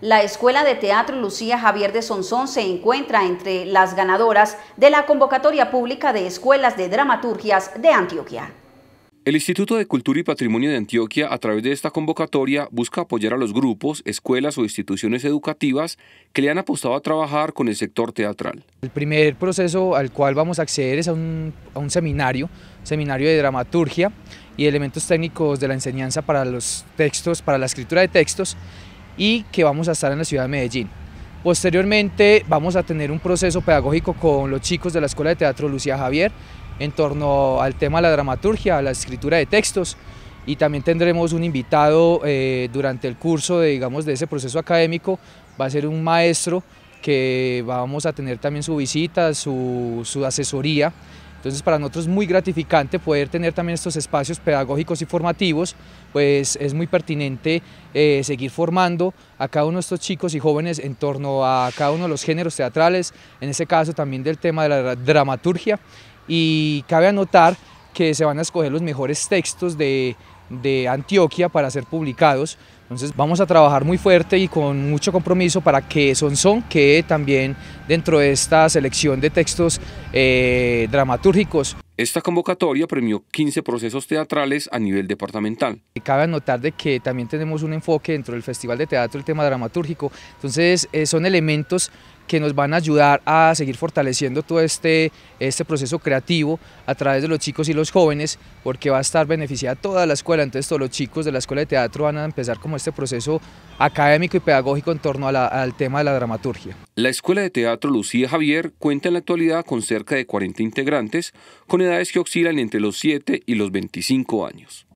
La Escuela de Teatro Lucía Javier de Sonsón se encuentra entre las ganadoras de la convocatoria pública de Escuelas de Dramaturgias de Antioquia. El Instituto de Cultura y Patrimonio de Antioquia, a través de esta convocatoria, busca apoyar a los grupos, escuelas o instituciones educativas que le han apostado a trabajar con el sector teatral. El primer proceso al cual vamos a acceder es a un, a un seminario, seminario de dramaturgia y elementos técnicos de la enseñanza para los textos, para la escritura de textos, y que vamos a estar en la ciudad de Medellín. Posteriormente vamos a tener un proceso pedagógico con los chicos de la Escuela de Teatro Lucía Javier en torno al tema de la dramaturgia, la escritura de textos y también tendremos un invitado eh, durante el curso de, digamos, de ese proceso académico, va a ser un maestro que vamos a tener también su visita, su asesoría entonces para nosotros es muy gratificante poder tener también estos espacios pedagógicos y formativos, pues es muy pertinente eh, seguir formando a cada uno de estos chicos y jóvenes en torno a cada uno de los géneros teatrales, en este caso también del tema de la dramaturgia y cabe anotar que se van a escoger los mejores textos de Antioquia para ser publicados entonces vamos a trabajar muy fuerte y con mucho compromiso para que Sonson quede también dentro de esta selección de textos eh, dramatúrgicos. Esta convocatoria premió 15 procesos teatrales a nivel departamental. Cabe anotar de que también tenemos un enfoque dentro del Festival de Teatro, el tema dramatúrgico. Entonces eh, son elementos que nos van a ayudar a seguir fortaleciendo todo este, este, proceso creativo a través de los chicos y los jóvenes, porque va a estar beneficiada toda la escuela, entonces todos los chicos de la escuela de teatro van a empezar como este proceso académico y pedagógico en torno al tema de la dramaturgia. La Escuela de Teatro Lucía Javier cuenta en la actualidad con cerca de 40 integrantes, con edades que oscilan entre los 7 y los 25 años.